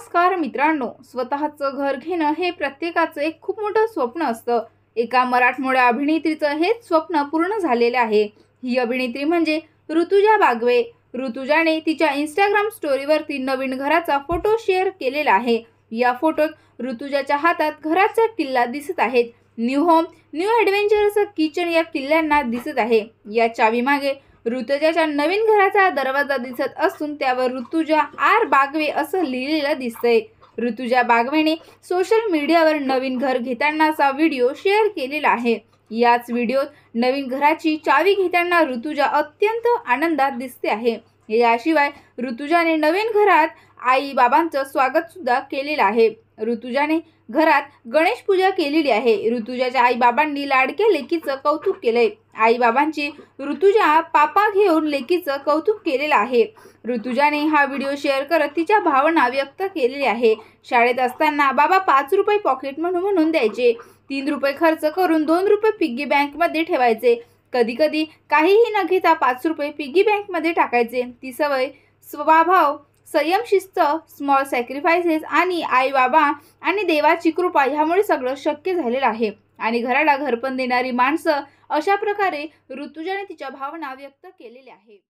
नमस्कार मित्रांनो स्वतःचं घर घेणं हे प्रत्येकाचं एक खूप मोठं स्वप्न असतं एका मराठमोळ्या अभिनेत्रीचं हेच स्वप्न पूर्ण झालेलं आहे ही अभिनेत्री म्हणजे ऋतुजा बागवे ऋतुजाने तिच्या इंस्टाग्राम स्टोरीवरती नवीन घराचा फोटो शेअर केलेला आहे या फोटोत ऋतुजाच्या हातात घराचा किल्ला दिसत आहेत न्यू होम न्यू ॲडव्हेंचरचं किचन या किल्ल्यांना दिसत आहे या चावीमागे ऋतुजाच्या नवीन घराचा दरवाजा दिसत असून त्यावर ऋतुजा आर बागवे असं लिहिलेलं दिसतंय ऋतुजा बागवेने सोशल मीडियावर नवीन घर घेतानाचा व्हिडिओ शेअर केलेला आहे याच व्हिडिओत नवीन घराची चावी घेताना ऋतुजा अत्यंत आनंदात दिसते आहे याशिवाय ऋतुजाने नवीन घरात आई बाबांचं स्वागत सुद्धा केलेलं आहे ऋतुजाने घरात गणेश पूजा केलेली आहे ऋतुजाच्या आईबाबांनी लाडक्या लेकीचं कौतुक केलंय आईबाबांची ऋतुजा पापा घेऊन लेकीचं कौतुक केलेलं आहे ऋतुजाने हा व्हिडिओ शेअर करत तिच्या भावना व्यक्त केलेल्या आहे शाळेत असताना बाबा पाच रुपये पॉकेट म्हणून म्हणून द्यायचे तीन रुपये खर्च करून दोन रुपये पिग्गी बँकमध्ये ठेवायचे कधीकधी काहीही न घेता पाच रुपये पिगी बँकमध्ये टाकायचे ती सवय स्वभाव संयम शिस्त स्मॉल सॅक्रिफायसेस आणि आई बाबा आणि देवाची कृपा ह्यामुळे सगळं शक्य झालेलं आहे आणि घराला घरपण देणारी माणसं अशा प्रकारे ऋतुजाने तिच्या भावना व्यक्त केलेल्या आहे